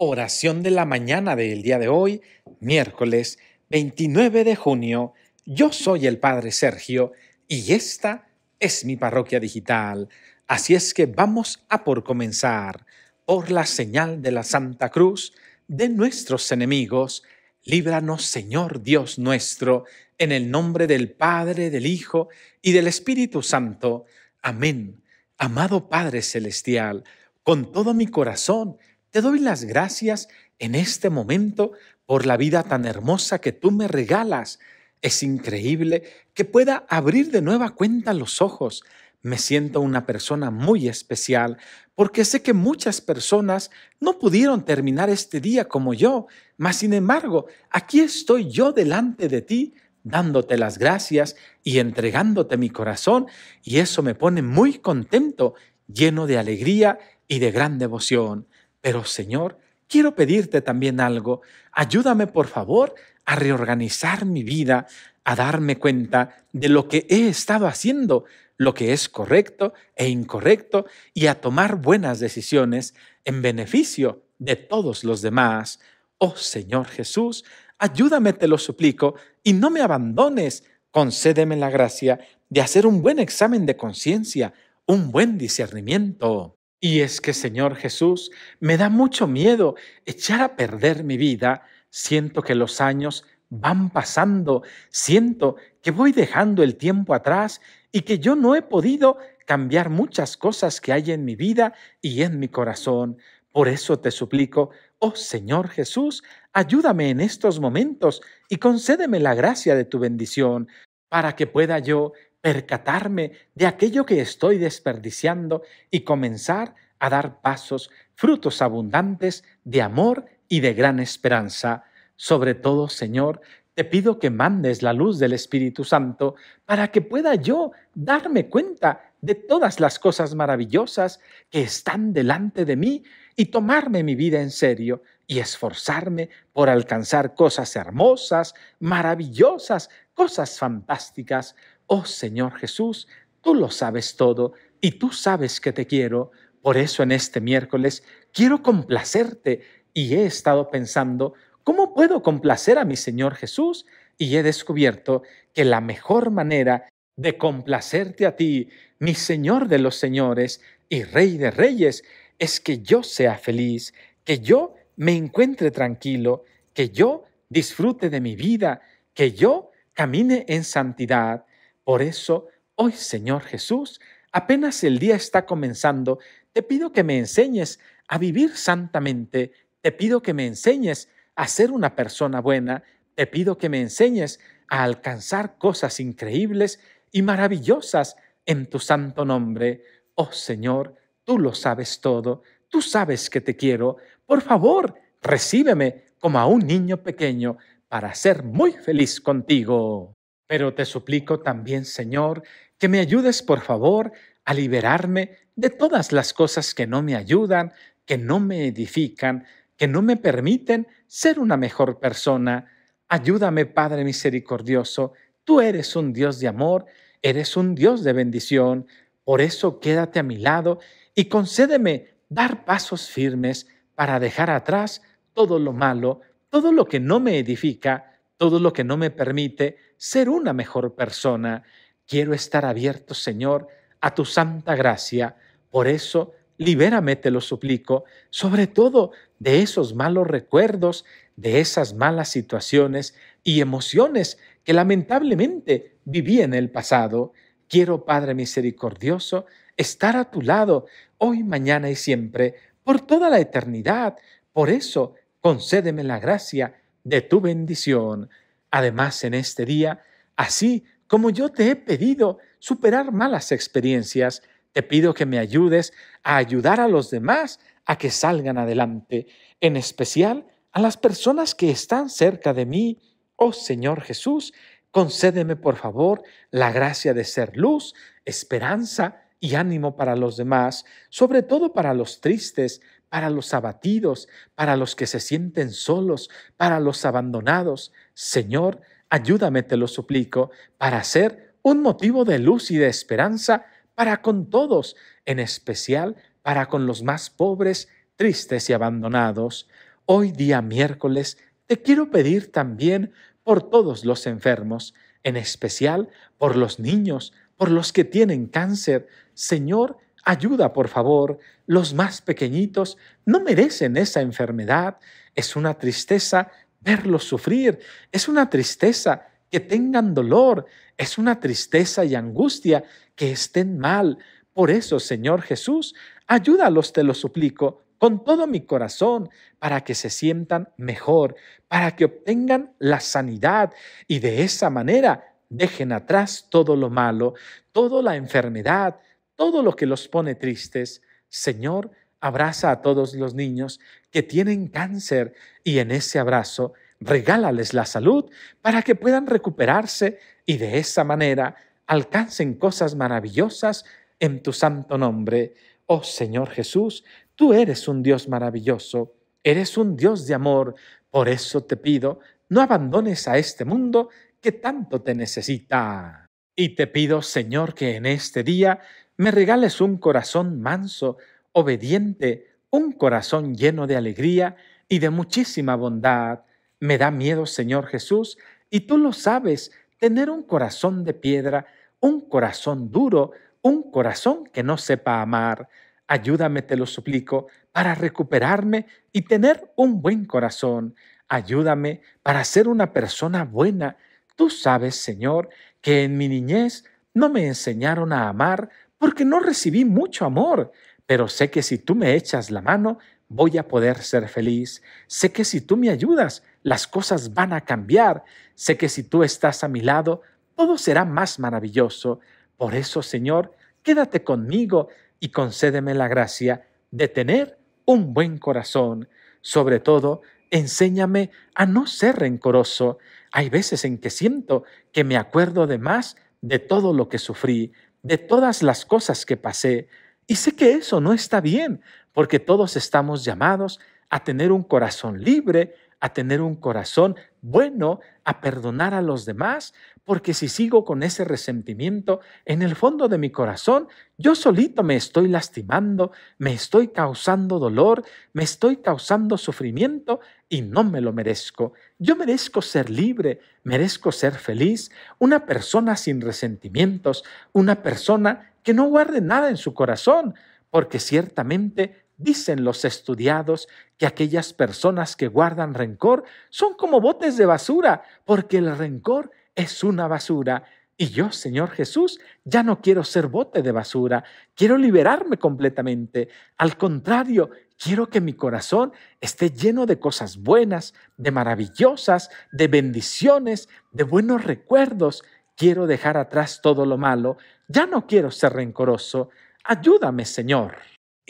Oración de la mañana del día de hoy, miércoles 29 de junio. Yo soy el Padre Sergio y esta es mi parroquia digital. Así es que vamos a por comenzar por la señal de la Santa Cruz de nuestros enemigos. Líbranos, Señor Dios nuestro, en el nombre del Padre, del Hijo y del Espíritu Santo. Amén. Amado Padre Celestial, con todo mi corazón, te doy las gracias en este momento por la vida tan hermosa que tú me regalas. Es increíble que pueda abrir de nueva cuenta los ojos. Me siento una persona muy especial porque sé que muchas personas no pudieron terminar este día como yo, mas sin embargo, aquí estoy yo delante de ti dándote las gracias y entregándote mi corazón y eso me pone muy contento, lleno de alegría y de gran devoción. Pero Señor, quiero pedirte también algo. Ayúdame, por favor, a reorganizar mi vida, a darme cuenta de lo que he estado haciendo, lo que es correcto e incorrecto, y a tomar buenas decisiones en beneficio de todos los demás. Oh Señor Jesús, ayúdame, te lo suplico, y no me abandones. Concédeme la gracia de hacer un buen examen de conciencia, un buen discernimiento. Y es que, Señor Jesús, me da mucho miedo echar a perder mi vida. Siento que los años van pasando, siento que voy dejando el tiempo atrás y que yo no he podido cambiar muchas cosas que hay en mi vida y en mi corazón. Por eso te suplico, oh Señor Jesús, ayúdame en estos momentos y concédeme la gracia de tu bendición, para que pueda yo percatarme de aquello que estoy desperdiciando y comenzar a dar pasos, frutos abundantes de amor y de gran esperanza. Sobre todo, Señor, te pido que mandes la luz del Espíritu Santo para que pueda yo darme cuenta de todas las cosas maravillosas que están delante de mí y tomarme mi vida en serio y esforzarme por alcanzar cosas hermosas, maravillosas, cosas fantásticas, oh Señor Jesús, tú lo sabes todo y tú sabes que te quiero. Por eso en este miércoles quiero complacerte y he estado pensando, ¿cómo puedo complacer a mi Señor Jesús? Y he descubierto que la mejor manera de complacerte a ti, mi Señor de los señores y Rey de reyes, es que yo sea feliz, que yo me encuentre tranquilo, que yo disfrute de mi vida, que yo camine en santidad, por eso, hoy, Señor Jesús, apenas el día está comenzando, te pido que me enseñes a vivir santamente, te pido que me enseñes a ser una persona buena, te pido que me enseñes a alcanzar cosas increíbles y maravillosas en tu santo nombre. Oh Señor, tú lo sabes todo, tú sabes que te quiero, por favor, recíbeme como a un niño pequeño para ser muy feliz contigo. Pero te suplico también, Señor, que me ayudes, por favor, a liberarme de todas las cosas que no me ayudan, que no me edifican, que no me permiten ser una mejor persona. Ayúdame, Padre misericordioso. Tú eres un Dios de amor, eres un Dios de bendición. Por eso quédate a mi lado y concédeme dar pasos firmes para dejar atrás todo lo malo, todo lo que no me edifica todo lo que no me permite ser una mejor persona. Quiero estar abierto, Señor, a tu santa gracia. Por eso, libérame, te lo suplico, sobre todo de esos malos recuerdos, de esas malas situaciones y emociones que lamentablemente viví en el pasado. Quiero, Padre misericordioso, estar a tu lado hoy, mañana y siempre, por toda la eternidad. Por eso, concédeme la gracia de tu bendición. Además, en este día, así como yo te he pedido superar malas experiencias, te pido que me ayudes a ayudar a los demás a que salgan adelante, en especial a las personas que están cerca de mí. Oh Señor Jesús, concédeme por favor la gracia de ser luz, esperanza y ánimo para los demás, sobre todo para los tristes, para los abatidos, para los que se sienten solos, para los abandonados. Señor, ayúdame, te lo suplico, para ser un motivo de luz y de esperanza para con todos, en especial para con los más pobres, tristes y abandonados. Hoy día miércoles te quiero pedir también por todos los enfermos, en especial por los niños, por los que tienen cáncer. Señor, Ayuda, por favor, los más pequeñitos no merecen esa enfermedad. Es una tristeza verlos sufrir, es una tristeza que tengan dolor, es una tristeza y angustia que estén mal. Por eso, Señor Jesús, ayúdalos, te lo suplico, con todo mi corazón, para que se sientan mejor, para que obtengan la sanidad y de esa manera dejen atrás todo lo malo, toda la enfermedad, todo lo que los pone tristes. Señor, abraza a todos los niños que tienen cáncer y en ese abrazo regálales la salud para que puedan recuperarse y de esa manera alcancen cosas maravillosas en tu santo nombre. Oh Señor Jesús, tú eres un Dios maravilloso, eres un Dios de amor, por eso te pido, no abandones a este mundo que tanto te necesita. Y te pido, Señor, que en este día me regales un corazón manso, obediente, un corazón lleno de alegría y de muchísima bondad. Me da miedo, Señor Jesús, y tú lo sabes, tener un corazón de piedra, un corazón duro, un corazón que no sepa amar. Ayúdame, te lo suplico, para recuperarme y tener un buen corazón. Ayúdame para ser una persona buena. Tú sabes, Señor, que en mi niñez no me enseñaron a amar porque no recibí mucho amor, pero sé que si tú me echas la mano, voy a poder ser feliz. Sé que si tú me ayudas, las cosas van a cambiar. Sé que si tú estás a mi lado, todo será más maravilloso. Por eso, Señor, quédate conmigo y concédeme la gracia de tener un buen corazón. Sobre todo, enséñame a no ser rencoroso. Hay veces en que siento que me acuerdo de más de todo lo que sufrí, de todas las cosas que pasé y sé que eso no está bien, porque todos estamos llamados a tener un corazón libre a tener un corazón bueno, a perdonar a los demás, porque si sigo con ese resentimiento, en el fondo de mi corazón, yo solito me estoy lastimando, me estoy causando dolor, me estoy causando sufrimiento y no me lo merezco. Yo merezco ser libre, merezco ser feliz, una persona sin resentimientos, una persona que no guarde nada en su corazón, porque ciertamente Dicen los estudiados que aquellas personas que guardan rencor son como botes de basura, porque el rencor es una basura. Y yo, Señor Jesús, ya no quiero ser bote de basura, quiero liberarme completamente. Al contrario, quiero que mi corazón esté lleno de cosas buenas, de maravillosas, de bendiciones, de buenos recuerdos. Quiero dejar atrás todo lo malo, ya no quiero ser rencoroso. Ayúdame, Señor.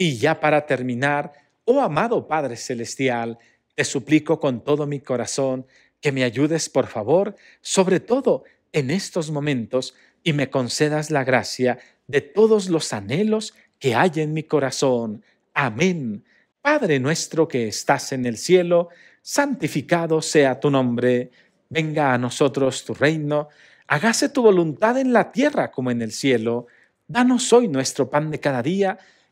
Y ya para terminar, oh amado Padre Celestial, te suplico con todo mi corazón que me ayudes, por favor, sobre todo en estos momentos, y me concedas la gracia de todos los anhelos que hay en mi corazón. Amén. Padre nuestro que estás en el cielo, santificado sea tu nombre, venga a nosotros tu reino, hágase tu voluntad en la tierra como en el cielo. Danos hoy nuestro pan de cada día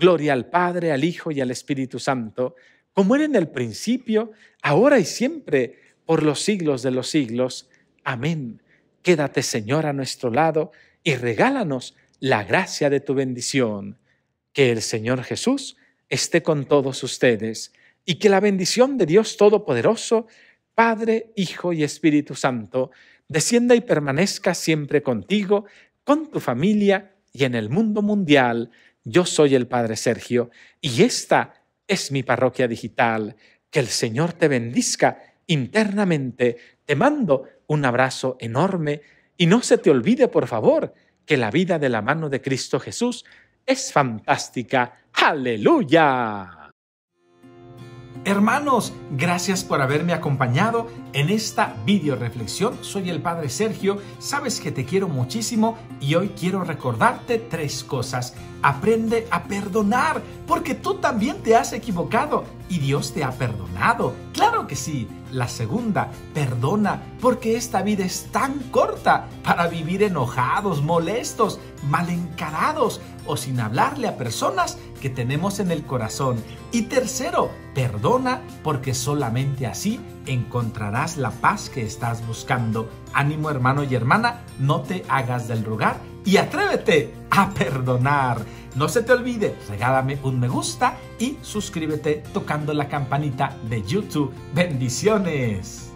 Gloria al Padre, al Hijo y al Espíritu Santo, como era en el principio, ahora y siempre, por los siglos de los siglos. Amén. Quédate, Señor, a nuestro lado y regálanos la gracia de tu bendición. Que el Señor Jesús esté con todos ustedes y que la bendición de Dios Todopoderoso, Padre, Hijo y Espíritu Santo, descienda y permanezca siempre contigo, con tu familia y en el mundo mundial yo soy el Padre Sergio y esta es mi parroquia digital. Que el Señor te bendizca internamente. Te mando un abrazo enorme y no se te olvide, por favor, que la vida de la mano de Cristo Jesús es fantástica. ¡Aleluya! Hermanos, gracias por haberme acompañado en esta video reflexión. Soy el Padre Sergio, sabes que te quiero muchísimo y hoy quiero recordarte tres cosas. Aprende a perdonar, porque tú también te has equivocado y Dios te ha perdonado. Claro que sí. La segunda, perdona, porque esta vida es tan corta para vivir enojados, molestos, mal encarados o sin hablarle a personas que tenemos en el corazón. Y tercero, perdona, porque solamente así encontrarás la paz que estás buscando. Ánimo hermano y hermana, no te hagas del lugar y atrévete a perdonar. No se te olvide, regálame un me gusta y suscríbete tocando la campanita de YouTube. Bendiciones.